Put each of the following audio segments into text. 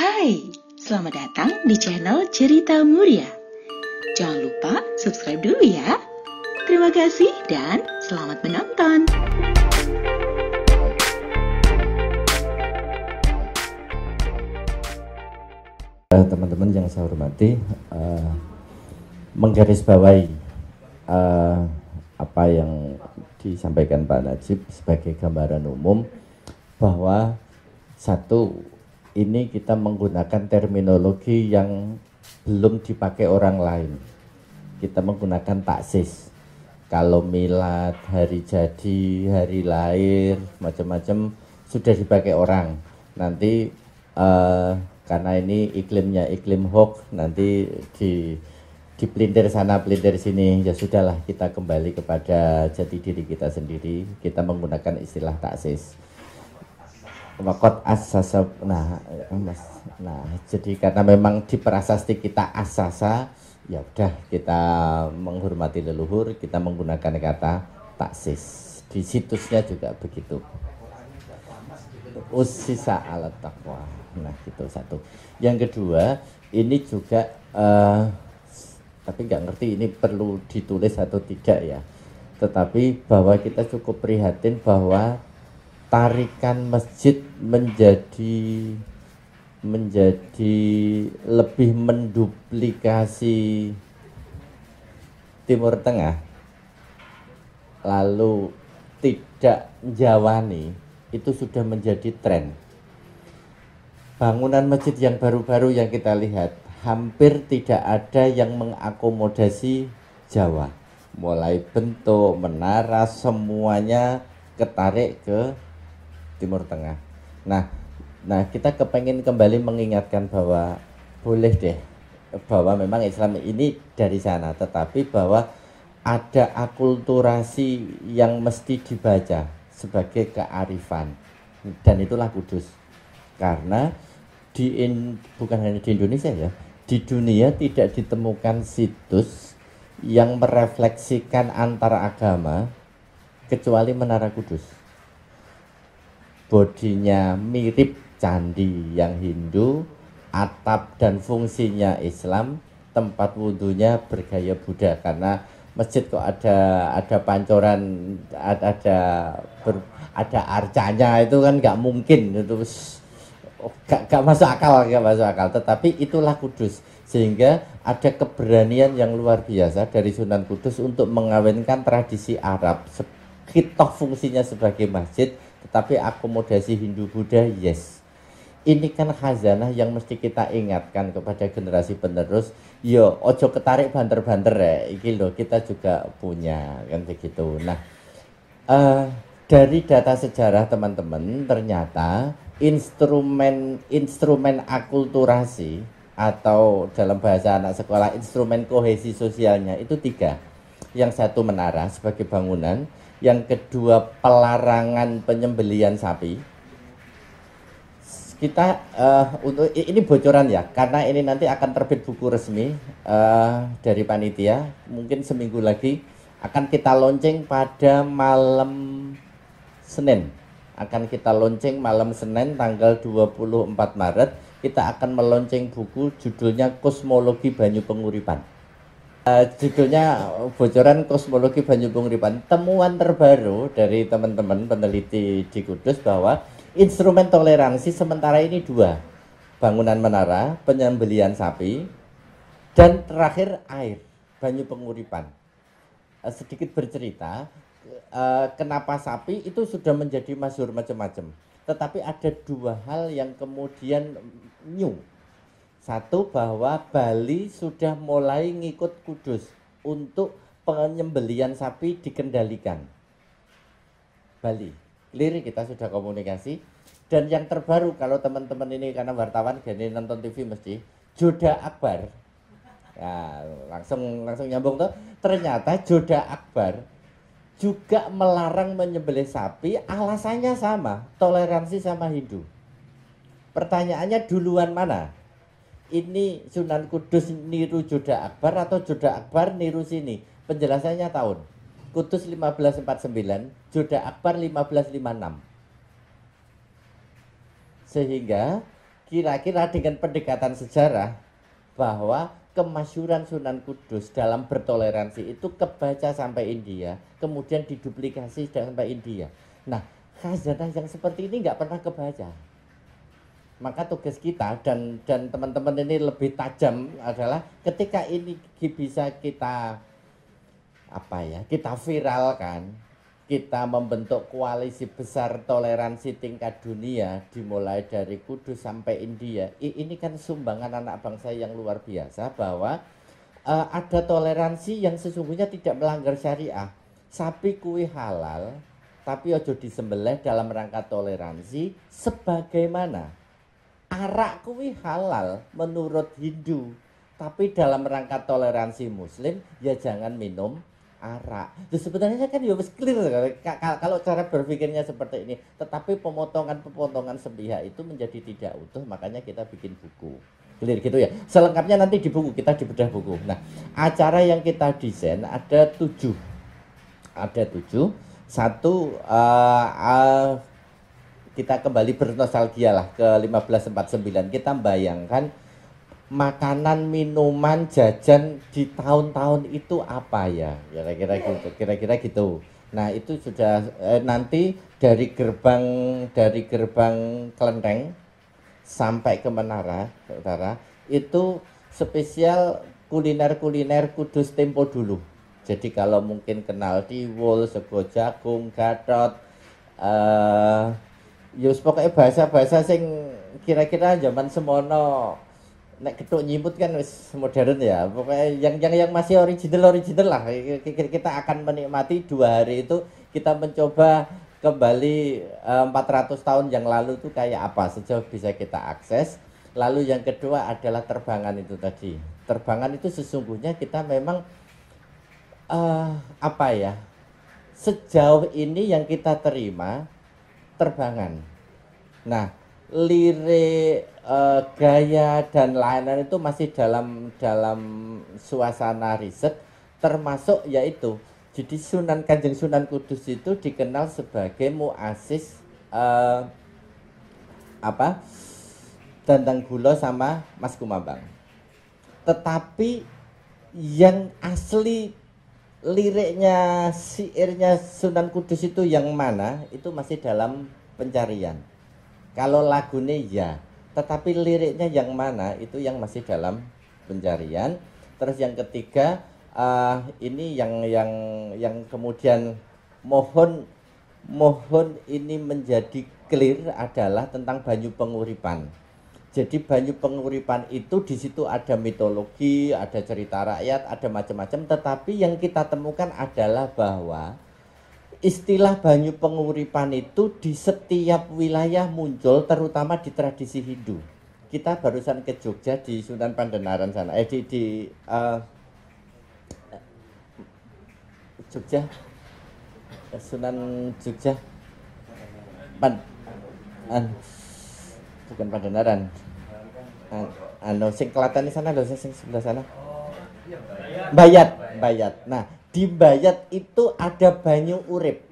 Hai, selamat datang di channel Cerita Muria. Jangan lupa subscribe dulu ya. Terima kasih dan selamat menonton. Eh, teman-teman yang saya hormati, uh, menggarisbawahi uh, apa yang disampaikan Pak Najib sebagai gambaran umum bahwa satu ini kita menggunakan terminologi yang belum dipakai orang lain. Kita menggunakan taksis. Kalau milad, hari jadi, hari lahir, macam-macam sudah dipakai orang. Nanti uh, karena ini iklimnya iklim hoax, nanti di di pelintir sana pelintir sini ya sudahlah kita kembali kepada jati diri kita sendiri kita menggunakan istilah taksis Wakot asasa nah mas nah jadi karena memang di prasasti kita asasa ya udah kita menghormati leluhur kita menggunakan kata taksis di situsnya juga begitu usisa alat takwa nah itu satu yang kedua ini juga uh, tapi nggak ngerti ini perlu ditulis atau tidak ya tetapi bahwa kita cukup prihatin bahwa tarikan masjid menjadi menjadi lebih menduplikasi Timur Tengah lalu tidak jawani itu sudah menjadi tren bangunan masjid yang baru-baru yang kita lihat hampir tidak ada yang mengakomodasi Jawa mulai bentuk menara semuanya ketarik ke Timur Tengah. Nah, nah kita kepengen kembali mengingatkan bahwa boleh deh bahwa memang Islam ini dari sana, tetapi bahwa ada akulturasi yang mesti dibaca sebagai kearifan dan itulah Kudus. Karena di in, bukan hanya di Indonesia ya, di dunia tidak ditemukan situs yang merefleksikan antara agama kecuali Menara Kudus bodinya mirip candi yang Hindu, atap dan fungsinya Islam, tempat wudhunya bergaya Buddha karena masjid kok ada ada pancoran ada ada, ber, ada arcanya itu kan nggak mungkin itu oh, gak, gak masuk akal gak masuk akal tetapi itulah kudus sehingga ada keberanian yang luar biasa dari Sunan Kudus untuk mengawinkan tradisi Arab kitoh fungsinya sebagai masjid tetapi akomodasi Hindu-Buddha, yes. Ini kan khazanah yang mesti kita ingatkan kepada generasi penerus. Yo, ojo ketarik banter-banter ya. Iki loh, kita juga punya kan begitu. Nah, uh, dari data sejarah teman-teman ternyata instrumen instrumen akulturasi atau dalam bahasa anak sekolah instrumen kohesi sosialnya itu tiga yang satu menara sebagai bangunan yang kedua pelarangan penyembelian sapi. Kita uh, untuk ini bocoran ya, karena ini nanti akan terbit buku resmi uh, dari panitia. Mungkin seminggu lagi akan kita launching pada malam Senin. Akan kita launching malam Senin tanggal 24 Maret. Kita akan meluncing buku judulnya Kosmologi Banyu Penguripan Eh, judulnya bocoran kosmologi Banyubung Ripan. Temuan terbaru dari teman-teman peneliti di Kudus bahwa instrumen toleransi sementara ini dua, bangunan menara, penyembelian sapi, dan terakhir air, banyu penguripan. Eh, sedikit bercerita, eh, kenapa sapi itu sudah menjadi masur macam-macam. Tetapi ada dua hal yang kemudian new satu bahwa Bali sudah mulai ngikut Kudus untuk penyembelian sapi dikendalikan. Bali. Lirik kita sudah komunikasi dan yang terbaru kalau teman-teman ini karena wartawan gini nonton TV mesti Joda Akbar. Ya, langsung langsung nyambung tuh. Ternyata Joda Akbar juga melarang menyembelih sapi, alasannya sama, toleransi sama Hindu. Pertanyaannya duluan mana? ini Sunan Kudus niru Joda Akbar atau Joda Akbar niru sini? Penjelasannya tahun. Kudus 1549, Joda Akbar 1556. Sehingga kira-kira dengan pendekatan sejarah bahwa kemasyuran Sunan Kudus dalam bertoleransi itu kebaca sampai India, kemudian diduplikasi sampai India. Nah, khazanah yang seperti ini nggak pernah kebaca maka tugas kita dan dan teman-teman ini lebih tajam adalah ketika ini bisa kita apa ya kita viralkan kita membentuk koalisi besar toleransi tingkat dunia dimulai dari Kudus sampai India ini kan sumbangan anak bangsa yang luar biasa bahwa uh, ada toleransi yang sesungguhnya tidak melanggar syariah sapi kui halal tapi ojo disembelih dalam rangka toleransi sebagaimana arak kuwi halal menurut Hindu tapi dalam rangka toleransi muslim ya jangan minum arak. Itu sebenarnya kan ya clear kalau cara berpikirnya seperti ini. Tetapi pemotongan-pemotongan sepihak itu menjadi tidak utuh makanya kita bikin buku. Clear gitu ya. Selengkapnya nanti di buku kita di bedah buku. Nah, acara yang kita desain ada tujuh. Ada tujuh. Satu uh, uh, kita kembali bernostalgia lah ke 1549 kita bayangkan makanan minuman jajan di tahun-tahun itu apa ya kira-kira gitu kira-kira gitu nah itu sudah eh, nanti dari gerbang dari gerbang kelenteng sampai ke menara ke utara itu spesial kuliner-kuliner kudus tempo dulu jadi kalau mungkin kenal di sego jagung gadot eh, ya pokoknya bahasa-bahasa sing kira-kira zaman semono nek ketuk nyimut kan wis modern ya pokoknya yang yang yang masih original original lah kita akan menikmati dua hari itu kita mencoba kembali 400 eh, tahun yang lalu itu kayak apa sejauh bisa kita akses lalu yang kedua adalah terbangan itu tadi terbangan itu sesungguhnya kita memang uh, apa ya sejauh ini yang kita terima terbangan. Nah, lirik uh, eh, gaya dan layanan itu masih dalam dalam suasana riset termasuk yaitu jadi Sunan Kanjeng Sunan Kudus itu dikenal sebagai muasis uh, apa Dandang Gulo sama Mas Kumambang. Tetapi yang asli liriknya siirnya Sunan Kudus itu yang mana itu masih dalam pencarian kalau lagunya ya tetapi liriknya yang mana itu yang masih dalam pencarian terus yang ketiga uh, ini yang yang yang kemudian mohon mohon ini menjadi clear adalah tentang banyu penguripan jadi Banyu Penguripan itu di situ ada mitologi, ada cerita rakyat, ada macam-macam. Tetapi yang kita temukan adalah bahwa istilah Banyu Penguripan itu di setiap wilayah muncul, terutama di tradisi Hindu. Kita barusan ke Jogja di Sunan Pandenaran sana, eh di, di uh, Jogja, eh, Sunan Jogja, Pan, uh, bukan Pandanaran ah, anu sing Klaten di sana dosa anu, sing sebelah sana Bayat Bayat nah di Bayat itu ada Banyu Urip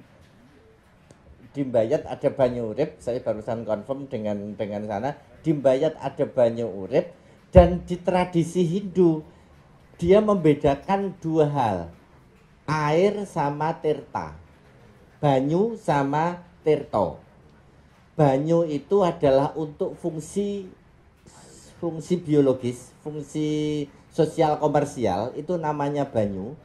di Bayat ada Banyu Urip saya barusan confirm dengan dengan sana di Bayat ada Banyu Urip dan di tradisi Hindu dia membedakan dua hal air sama tirta banyu sama tirta banyu itu adalah untuk fungsi fungsi biologis, fungsi sosial komersial itu namanya banyu.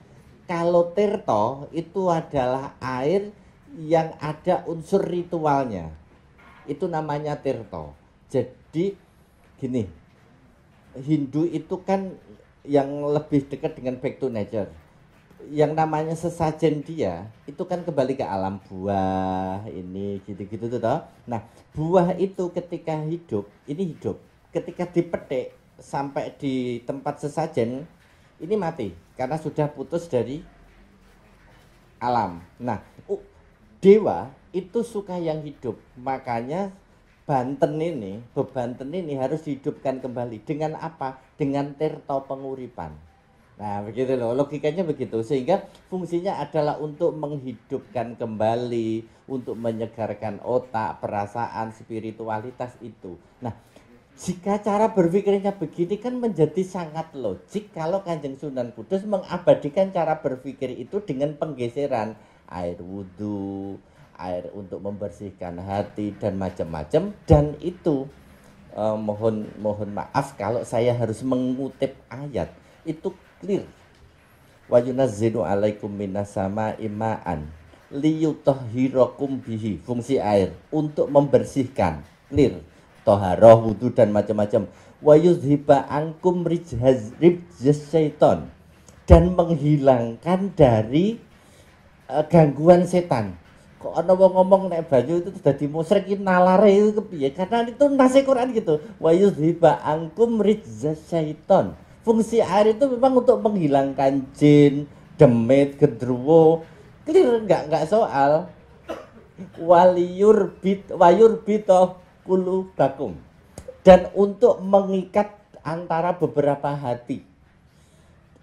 Kalau tirto itu adalah air yang ada unsur ritualnya. Itu namanya tirto. Jadi gini, Hindu itu kan yang lebih dekat dengan back to nature yang namanya sesajen dia itu kan kembali ke alam buah ini gitu-gitu tuh toh. Nah, buah itu ketika hidup, ini hidup. Ketika dipetik sampai di tempat sesajen ini mati karena sudah putus dari alam. Nah, dewa itu suka yang hidup. Makanya Banten ini, bebanten ini harus dihidupkan kembali dengan apa? Dengan tirta penguripan Nah, begitu loh. Logikanya begitu. Sehingga fungsinya adalah untuk menghidupkan kembali, untuk menyegarkan otak, perasaan, spiritualitas itu. Nah, jika cara berpikirnya begini kan menjadi sangat logik kalau Kanjeng Sunan Kudus mengabadikan cara berpikir itu dengan penggeseran air wudhu, air untuk membersihkan hati dan macam-macam dan itu eh, mohon mohon maaf kalau saya harus mengutip ayat itu clear wa yunazzilu alaikum minas sama imaan liyutahhirakum bihi fungsi air untuk membersihkan clear toharoh wudhu dan macam-macam wa yuzhiba ankum rijhaz syaiton dan menghilangkan dari uh, gangguan setan kok ana wong ngomong nek banyu itu dadi musyrik nalare itu kepiye karena itu nase Quran gitu wa yuzhiba ankum rijzas syaiton fungsi air itu memang untuk menghilangkan jin, demit, gedruwo. Clear nggak nggak soal. Waliur bit wayur bito kulu bakum. Dan untuk mengikat antara beberapa hati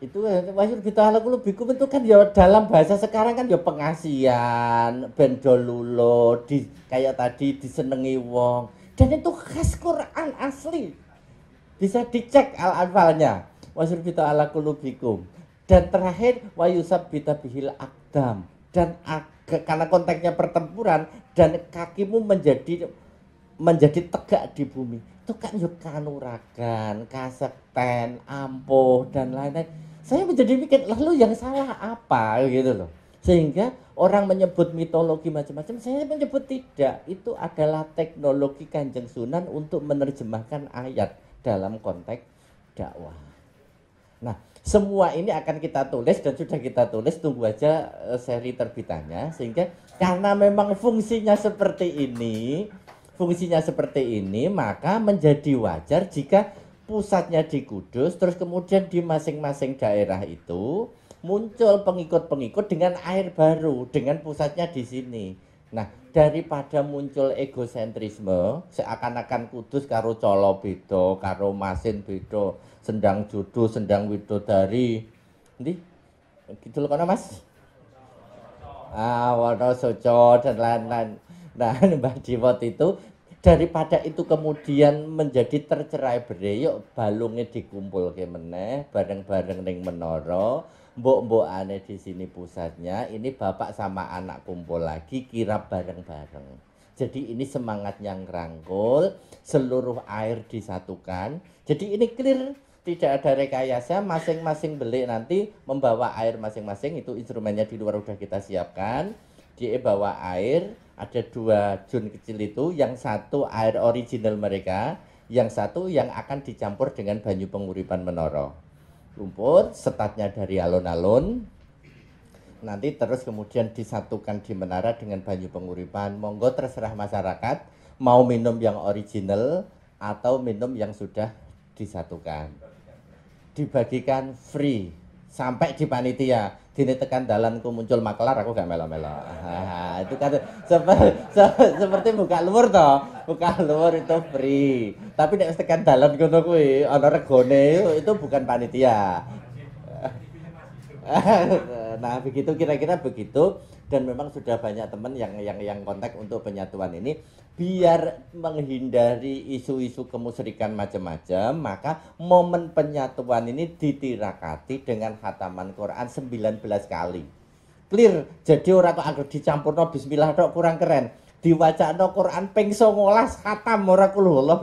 itu ala bitahalaku bikum itu kan ya dalam bahasa sekarang kan ya pengasihan bendolulo di kayak tadi disenengi wong dan itu khas Quran asli bisa dicek al anfalnya kita ala kulubikum dan terakhir wa bita bihil akdam dan aga, karena konteksnya pertempuran dan kakimu menjadi menjadi tegak di bumi itu kan yuk ya kanuragan kasekten ampuh dan lain-lain saya menjadi mikir lalu yang salah apa gitu loh sehingga orang menyebut mitologi macam-macam saya menyebut tidak itu adalah teknologi kanjeng sunan untuk menerjemahkan ayat dalam konteks dakwah Nah, semua ini akan kita tulis dan sudah kita tulis tunggu aja eh, seri terbitannya sehingga karena memang fungsinya seperti ini fungsinya seperti ini maka menjadi wajar jika pusatnya di Kudus terus kemudian di masing-masing daerah itu muncul pengikut-pengikut dengan air baru dengan pusatnya di sini Nah, daripada muncul egosentrisme seakan-akan kudus karo colo bedo, karo masin bedo, sendang judo, sendang widodari. Nanti gitu loh kan Mas. Ah, warna soco dan lain-lain. Nah, Mbak Jiwot itu daripada itu kemudian menjadi tercerai berai, yuk balungnya dikumpul ke meneh, bareng-bareng ning menoro, mbok aneh di sini pusatnya ini bapak sama anak kumpul lagi kira bareng-bareng. Jadi ini semangat yang rangkul seluruh air disatukan. Jadi ini clear, tidak ada rekayasa, masing-masing beli nanti membawa air masing-masing, itu instrumennya di luar udah kita siapkan. Dia e bawa air, ada dua jun kecil itu, yang satu air original mereka, yang satu yang akan dicampur dengan banyu penguripan Menoroh lumpur, setatnya dari alun-alun. Nanti terus kemudian disatukan di menara dengan banyu penguripan. Monggo terserah masyarakat mau minum yang original atau minum yang sudah disatukan. Dibagikan free sampai di panitia dini tekan ku muncul makelar aku gak melo-melo itu kan seperti se, seperti buka luar toh buka luar itu free tapi nek tekan dalan ngono kuwi ana regone itu bukan panitia Nah, begitu kira-kira begitu dan memang sudah banyak teman yang yang yang kontak untuk penyatuan ini biar menghindari isu-isu kemusyrikan macam-macam maka momen penyatuan ini ditirakati dengan hataman Quran 19 kali clear jadi orang kok agar dicampur no bismillah dok kurang keren diwaca no Quran pengsongolas kata khatam ora kululullah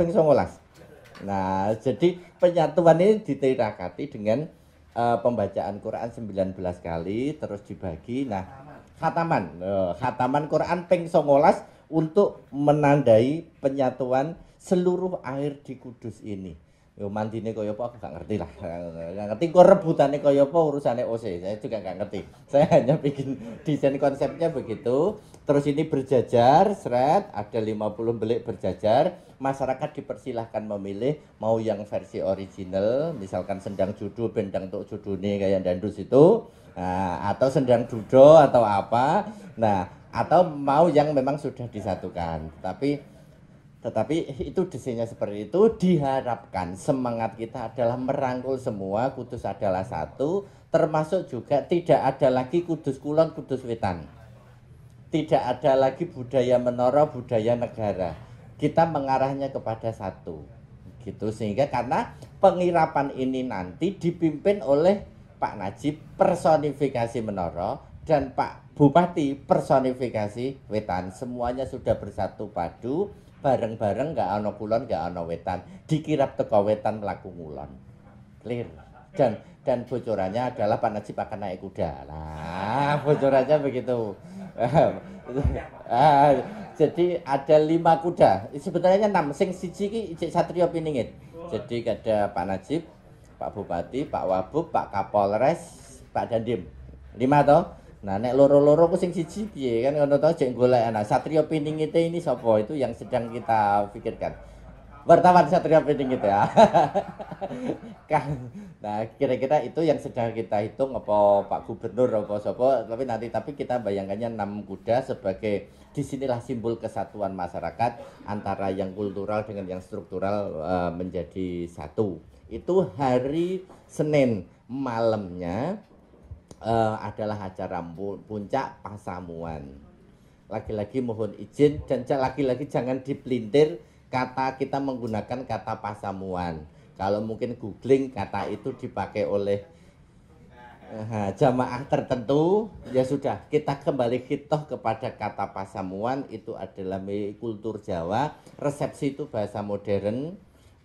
nah jadi penyatuan ini ditirakati dengan uh, pembacaan Quran 19 kali terus dibagi nah khataman uh, khataman Quran ping songolas untuk menandai penyatuan seluruh air di Kudus ini yo mandine kaya apa aku gak ngerti lah. Gak ngerti kok rebutane kaya apa urusane OC. Saya juga gak ngerti. Saya hanya bikin desain konsepnya begitu. Terus ini berjajar, seret, ada 50 belik berjajar. Masyarakat dipersilahkan memilih mau yang versi original, misalkan sendang judo bendang judo nih kayak dandus itu. Nah, atau sendang judo atau apa. Nah, atau mau yang memang sudah disatukan. Tapi tetapi itu desainnya seperti itu diharapkan semangat kita adalah merangkul semua kudus adalah satu termasuk juga tidak ada lagi kudus kulon kudus wetan. Tidak ada lagi budaya menara budaya negara. Kita mengarahnya kepada satu. Gitu sehingga karena pengirapan ini nanti dipimpin oleh Pak Najib personifikasi menara dan Pak Bupati personifikasi wetan semuanya sudah bersatu padu bareng-bareng gak ana kulon gak ana wetan dikirap teko wetan mlaku ngulon clear dan dan bocorannya adalah Pak Najib akan naik kuda lah bocorannya begitu ah, jadi ada lima kuda sebenarnya enam sing siji ki Satrio Piningit jadi ada Pak Najib Pak Bupati Pak Wabub Pak Kapolres Pak Dandim lima toh Nah nek loro-loro ku sing siji piye kan ngono to jek golek anak Satrio itu ini sapa itu yang sedang kita pikirkan. Wartawan Satrio itu ah. ya. kan nah kira-kira itu yang sedang kita hitung apa Pak Gubernur apa sapa tapi nanti tapi kita bayangkannya enam kuda sebagai disinilah simbol kesatuan masyarakat antara yang kultural dengan yang struktural uh, menjadi satu. Itu hari Senin malamnya uh, adalah acara puncak pasamuan. Lagi-lagi mohon izin dan lagi-lagi jangan dipelintir kata kita menggunakan kata pasamuan. Kalau mungkin googling kata itu dipakai oleh uh, jamaah tertentu, ya sudah kita kembali hitoh kepada kata pasamuan itu adalah kultur Jawa. Resepsi itu bahasa modern.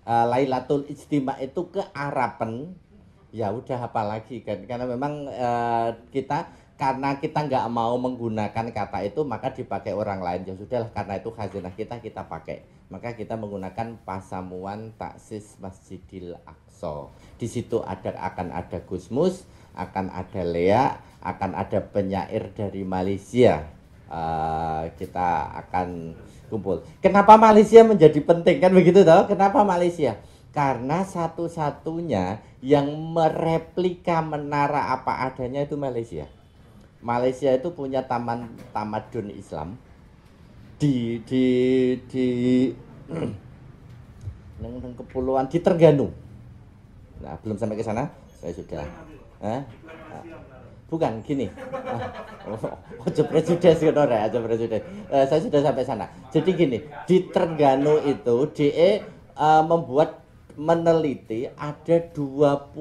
Uh, eh, Lailatul Ijtima itu kearapan ya udah apalagi kan karena memang uh, kita karena kita nggak mau menggunakan kata itu maka dipakai orang lain ya sudahlah karena itu khazanah kita kita pakai maka kita menggunakan pasamuan taksis masjidil aqsa di situ ada akan ada gusmus akan ada lea akan ada penyair dari Malaysia uh, kita akan kumpul kenapa Malaysia menjadi penting kan begitu tau kenapa Malaysia karena satu-satunya yang mereplika menara apa adanya itu Malaysia. Malaysia itu punya taman tamadun Islam di di di neng, neng kepulauan di Terengganu. Nah, belum sampai ke sana, saya sudah. Eh? Bukan gini. Oh, ojo presiden sih ora, ojo presiden. Eh, saya sudah sampai sana. Jadi gini, di Terengganu itu DE uh, eh, membuat meneliti ada 22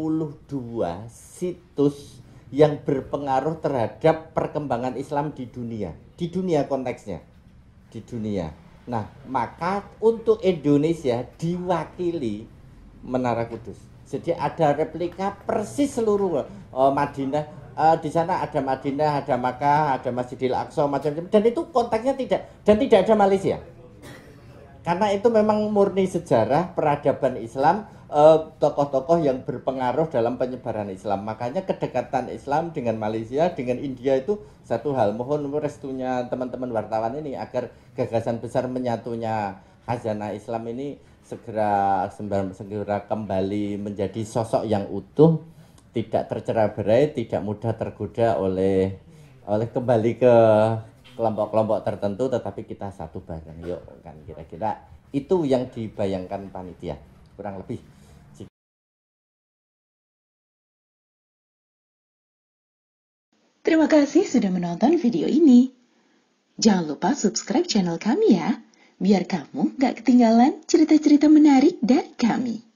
situs yang berpengaruh terhadap perkembangan Islam di dunia. Di dunia konteksnya. Di dunia. Nah, maka untuk Indonesia diwakili Menara Kudus. Jadi ada replika persis seluruh oh, Madinah. Uh, di sana ada Madinah, ada Makkah, ada Masjidil Aqsa, macam-macam. Dan itu konteksnya tidak dan tidak ada Malaysia karena itu memang murni sejarah peradaban Islam eh, tokoh-tokoh eh, yang berpengaruh dalam penyebaran Islam makanya kedekatan Islam dengan Malaysia dengan India itu satu hal mohon restunya teman-teman wartawan ini agar gagasan besar menyatunya khazanah Islam ini segera segera kembali menjadi sosok yang utuh tidak tercerai berai tidak mudah tergoda oleh oleh kembali ke kelompok-kelompok tertentu tetapi kita satu bareng yuk kan kira-kira itu yang dibayangkan panitia kurang lebih Terima kasih sudah menonton video ini. Jangan lupa subscribe channel kami ya, biar kamu gak ketinggalan cerita-cerita menarik dari kami.